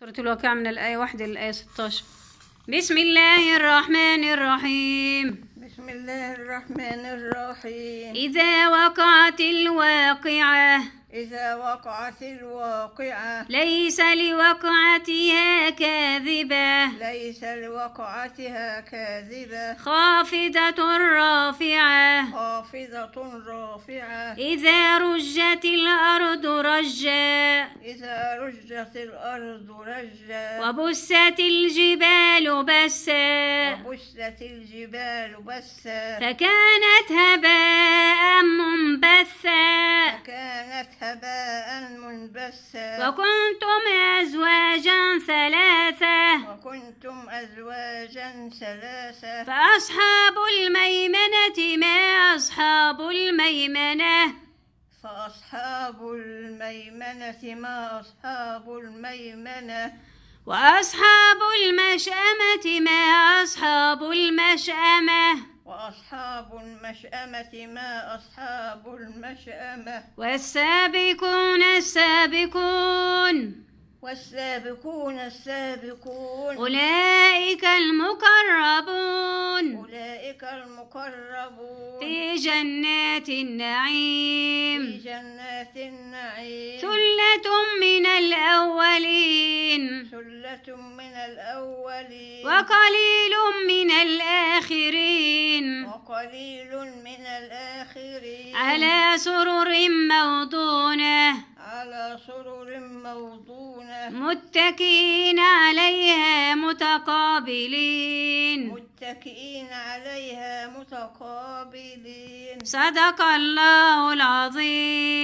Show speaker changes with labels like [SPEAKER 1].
[SPEAKER 1] سورة الواقعة من الآية واحدة للآية 16 بسم الله الرحمن الرحيم
[SPEAKER 2] بسم الله الرحمن الرحيم إذا
[SPEAKER 1] وقعت الواقعة
[SPEAKER 2] إذا وقعت الواقعة ليس
[SPEAKER 1] لوقعتها كاذبة
[SPEAKER 2] ليس لوقعتها كاذبة
[SPEAKER 1] خافضة رافعة
[SPEAKER 2] خافضة رافعة إذا رجت إذا رجت الأرض رجا وبست
[SPEAKER 1] الجبال بسا
[SPEAKER 2] وبست الجبال بسا فكانت
[SPEAKER 1] هباء منبثا
[SPEAKER 2] فكانت هباء منبثا
[SPEAKER 1] وكنتم أزواجا ثلاثة
[SPEAKER 2] وكنتم أزواجا ثلاثة فأصحاب
[SPEAKER 1] الميمنة ما أصحاب الميمنة
[SPEAKER 2] الميمنة ما أصحاب الميمنة
[SPEAKER 1] وأصحاب المشأمة ما أصحاب المشأمة
[SPEAKER 2] وأصحاب المشأمة ما أصحاب المشأمة
[SPEAKER 1] والسابقون السابقون
[SPEAKER 2] والسابقون السابقون أولئك
[SPEAKER 1] المقربون
[SPEAKER 2] أولئك المقربون
[SPEAKER 1] في جنات النعيم في
[SPEAKER 2] جنات النعيم ثلة
[SPEAKER 1] من الأولين
[SPEAKER 2] ثلة من الأولين وقليل
[SPEAKER 1] من الآخرين
[SPEAKER 2] وقليل من الآخرين على سرر
[SPEAKER 1] موضونة
[SPEAKER 2] سرر موضونة
[SPEAKER 1] متكئين عليها متقابلين
[SPEAKER 2] متكئين عليها متقابلين
[SPEAKER 1] صدق الله العظيم